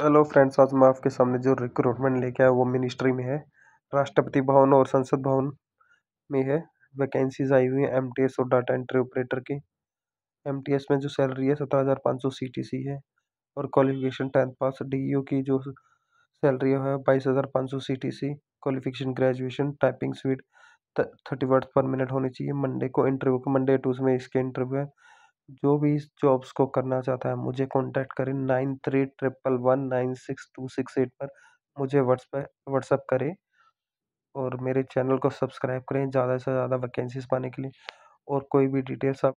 hello friends आज मैं आपके सामने जो रिक्रूटमेंट लेके आया वो मिनिस्ट्री में है राष्ट्रपति भवन और संसद भवन में है वैकेंसीज आई हुई हैं एमटीएस और डाटा एंट्री ऑपरेटर की एमटीएस में जो सैलरी है सत्रह हज़ार पाँच सौ सी है और क्वालिफिकेशन टेंथ पास डी की जो सैलरी है बाईस हज़ार पाँच सौ सी qualification graduation typing speed thirty word per minute होनी चाहिए मंडे को इंटरव्यू मंडे टू में इसके इंटरव्यू है जो भी इस जॉब्स को करना चाहता है मुझे कांटेक्ट करें nine three triple one nine six two six eight पर मुझे व्हाट्सएप व्हाट्सअप करें और मेरे चैनल को सब्सक्राइब करें ज़्यादा से ज़्यादा वैकेंसीज़ पाने के लिए और कोई भी डिटेल्स आप